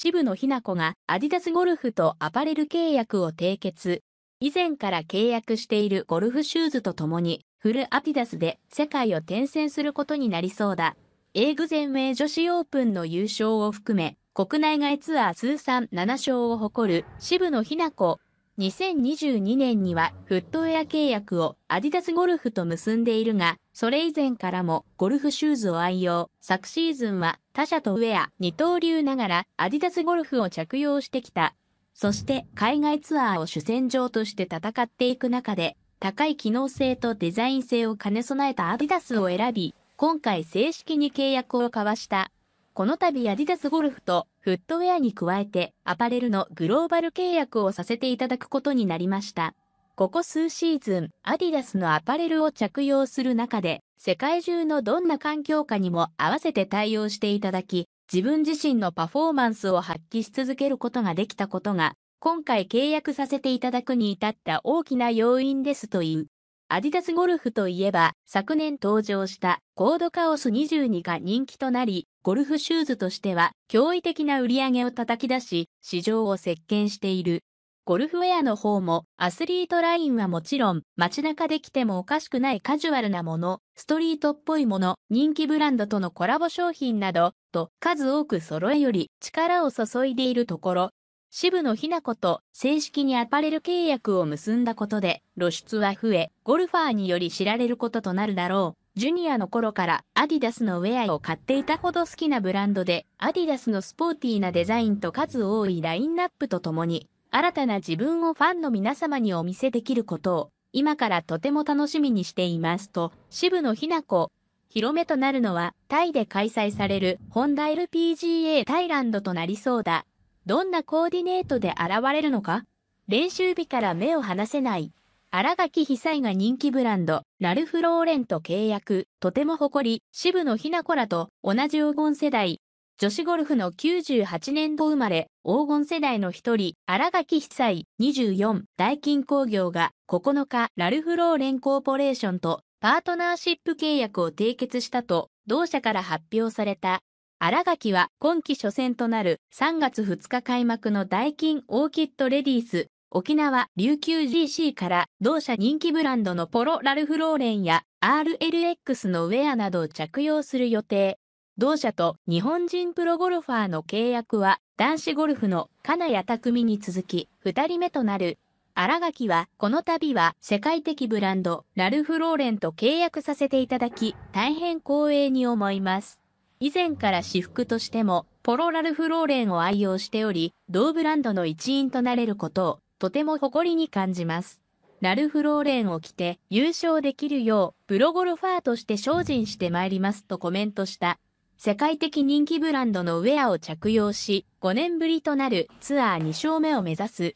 渋野日向子がアディダスゴルフとアパレル契約を締結。以前から契約しているゴルフシューズとともに、フルアディダスで世界を転戦することになりそうだ。英具全米女子オープンの優勝を含め、国内外ツアー通算7勝を誇る渋野日向子2022年にはフットウェア契約をアディダスゴルフと結んでいるが、それ以前からもゴルフシューズを愛用。昨シーズンは他社とウェア、二刀流ながらアディダスゴルフを着用してきた。そして海外ツアーを主戦場として戦っていく中で、高い機能性とデザイン性を兼ね備えたアディダスを選び、今回正式に契約を交わした。この度アディダスゴルフとフットウェアに加えてアパレルのグローバル契約をさせていただくことになりました。ここ数シーズン、アディダスのアパレルを着用する中で、世界中のどんな環境下にも合わせて対応していただき、自分自身のパフォーマンスを発揮し続けることができたことが、今回契約させていただくに至った大きな要因ですという。アディダスゴルフといえば、昨年登場したコードカオス22が人気となり、ゴルフシューズとしては驚異的な売り上げを叩き出し、市場を席巻している。ゴルフウェアの方もアスリートラインはもちろん街中で着てもおかしくないカジュアルなもの、ストリートっぽいもの、人気ブランドとのコラボ商品などと数多く揃えより力を注いでいるところ、渋野日向子と正式にアパレル契約を結んだことで露出は増え、ゴルファーにより知られることとなるだろう。ジュニアの頃からアディダスのウェアを買っていたほど好きなブランドで、アディダスのスポーティーなデザインと数多いラインナップとともに、新たな自分をファンの皆様にお見せできることを、今からとても楽しみにしていますと、渋野日向子。広めとなるのは、タイで開催される、ホンダ LPGA タイランドとなりそうだ。どんなコーディネートで現れるのか練習日から目を離せない。新垣被災が人気ブランド、ラルフ・ローレンと契約、とても誇り、渋野日向子らと同じ黄金世代。女子ゴルフの98年度生まれ、黄金世代の一人、新垣被災24、ダイキン工業が9日、ラルフ・ローレンコーポレーションとパートナーシップ契約を締結したと、同社から発表された。新垣は今季初戦となる3月2日開幕のダイキンオーキッドレディース沖縄、琉球 GC から同社人気ブランドのポロ・ラルフ・ローレンや RLX のウェアなどを着用する予定。同社と日本人プロゴルファーの契約は男子ゴルフの金谷拓実に続き2人目となる。新垣はこの度は世界的ブランドラルフ・ローレンと契約させていただき大変光栄に思います。以前から私服としてもポロラルフ・ローレンを愛用しており同ブランドの一員となれることをとても誇りに感じます。ラルフ・ローレンを着て優勝できるよう、プロゴルファーとして精進してまいりますとコメントした。世界的人気ブランドのウェアを着用し、5年ぶりとなるツアー2勝目を目指す